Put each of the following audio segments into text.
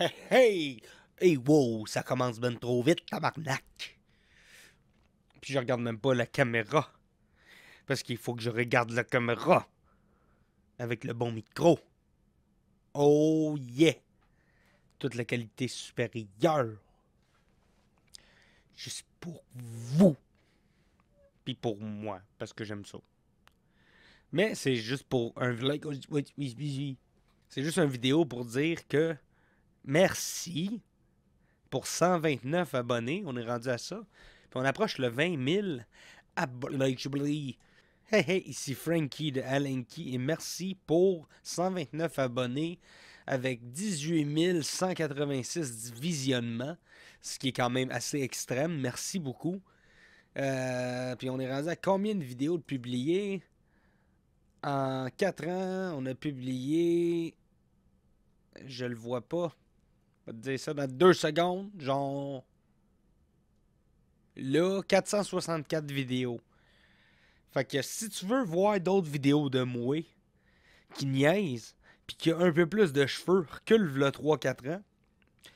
Hey, hey! Hey, wow, ça commence même trop vite, tabarnak! Puis je regarde même pas la caméra. Parce qu'il faut que je regarde la caméra. Avec le bon micro. Oh yeah! Toute la qualité supérieure. Juste pour vous. Puis pour moi, parce que j'aime ça. Mais c'est juste pour un vlog. C'est juste un vidéo pour dire que Merci pour 129 abonnés. On est rendu à ça. Puis on approche le 20 000 abonnés. Hey, hey, ici Frankie de Alenki et merci pour 129 abonnés avec 18 186 visionnements, ce qui est quand même assez extrême. Merci beaucoup. Euh, puis on est rendu à combien de vidéos de publiées En 4 ans, on a publié. Je le vois pas. Je vais te dire ça dans deux secondes. Genre. Là, 464 vidéos. Fait que si tu veux voir d'autres vidéos de moi qui niaise puis qui a un peu plus de cheveux, recule le 3-4 ans.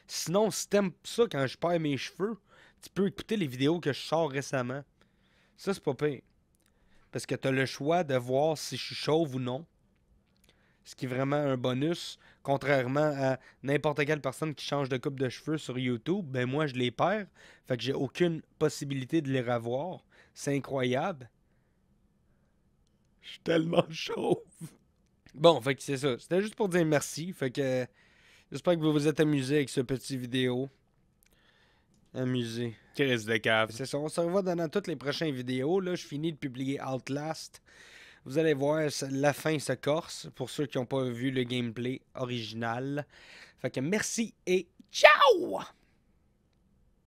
Sinon, si t'aimes ça quand je perds mes cheveux, tu peux écouter les vidéos que je sors récemment. Ça, c'est pas pire. Parce que t'as le choix de voir si je suis chauve ou non ce qui est vraiment un bonus. Contrairement à n'importe quelle personne qui change de coupe de cheveux sur YouTube, ben moi je les perds. Fait que j'ai aucune possibilité de les revoir. C'est incroyable. Je suis tellement chauve. Bon, fait que c'est ça. C'était juste pour dire merci. Fait que j'espère que vous vous êtes amusé avec ce petit vidéo. Amusé. Crise de cave. C'est ça. On se revoit dans toutes les prochaines vidéos. Là, je finis de publier Outlast. Vous allez voir, la fin se corse pour ceux qui n'ont pas vu le gameplay original. Fait que merci et ciao!